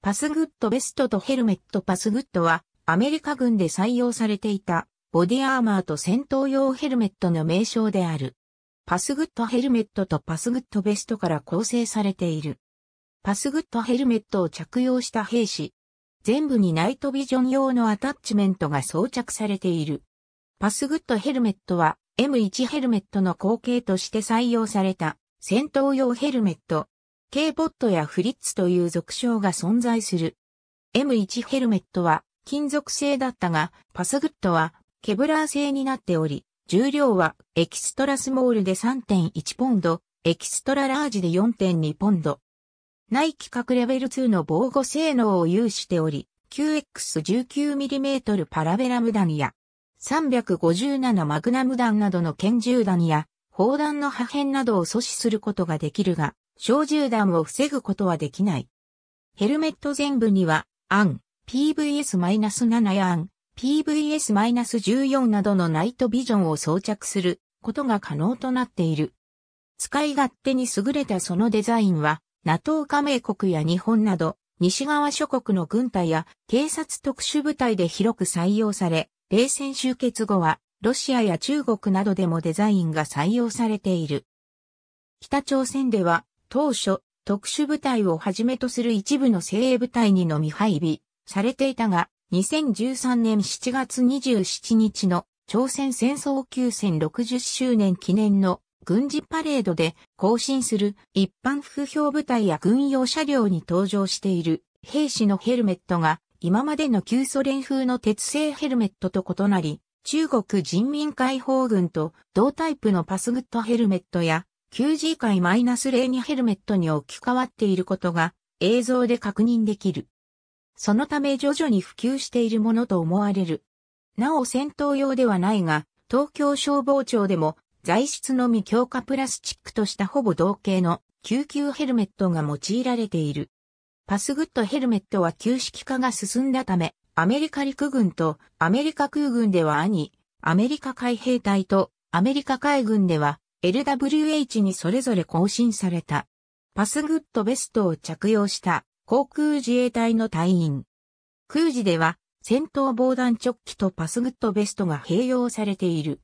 パスグッドベストとヘルメットパスグッドは、アメリカ軍で採用されていた、ボディアーマーと戦闘用ヘルメットの名称である。パスグッドヘルメットとパスグッドベストから構成されている。パスグッドヘルメットを着用した兵士。全部にナイトビジョン用のアタッチメントが装着されている。パスグッドヘルメットは M1 ヘルメットの後継として採用された戦闘用ヘルメット K p o d やフリッツという俗称が存在する。M1 ヘルメットは金属製だったが、パスグッドはケブラー製になっており、重量はエキストラスモールで3.1ポンド、エキストララージで4.2ポンド。内規格レベル2の防護性能を有しており、QX19mm パラベラム弾や357マグナム弾などの拳銃弾や砲弾の破片などを阻止することができるが、小銃弾を防ぐことはできない。ヘルメット全部には、アン、PVS-7 やアン、PVS-14 などのナイトビジョンを装着することが可能となっている。使い勝手に優れたそのデザインは、NATO 加盟国や日本など、西側諸国の軍隊や警察特殊部隊で広く採用され、冷戦終結後は、ロシアや中国などでもデザインが採用されている。北朝鮮では、当初、特殊部隊をはじめとする一部の精鋭部隊にのみ配備されていたが、2013年7月27日の朝鮮戦争休戦60周年記念の軍事パレードで更新する一般副評部隊や軍用車両に登場している兵士のヘルメットが今までの旧ソ連風の鉄製ヘルメットと異なり、中国人民解放軍と同タイプのパスグッドヘルメットや q g 回 -0 にヘルメットに置き換わっていることが映像で確認できる。そのため徐々に普及しているものと思われる。なお戦闘用ではないが、東京消防庁でも材質のみ強化プラスチックとしたほぼ同型の救急ヘルメットが用いられている。パスグッドヘルメットは旧式化が進んだため、アメリカ陸軍とアメリカ空軍では兄、アメリカ海兵隊とアメリカ海軍では LWH にそれぞれ更新された。パスグッドベストを着用した航空自衛隊の隊員。空自では戦闘防弾直機とパスグッドベストが併用されている。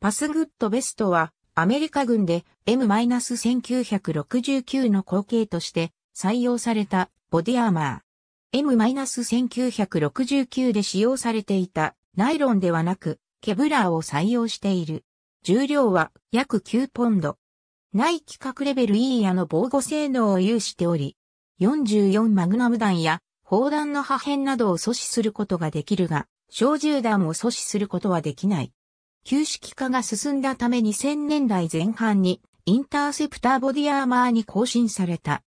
パスグッドベストはアメリカ軍で M-1969 の後継として採用されたボディアーマー。M-1969 で使用されていたナイロンではなくケブラーを採用している。重量は約9ポンド。内規格レベル E やの防護性能を有しており、44マグナム弾や砲弾の破片などを阻止することができるが、小銃弾を阻止することはできない。旧式化が進んだため2000年代前半にインターセプターボディアーマーに更新された。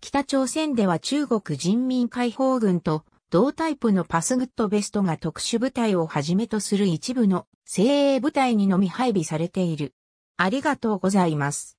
北朝鮮では中国人民解放軍と同タイプのパスグッドベストが特殊部隊をはじめとする一部の精鋭部隊にのみ配備されている。ありがとうございます。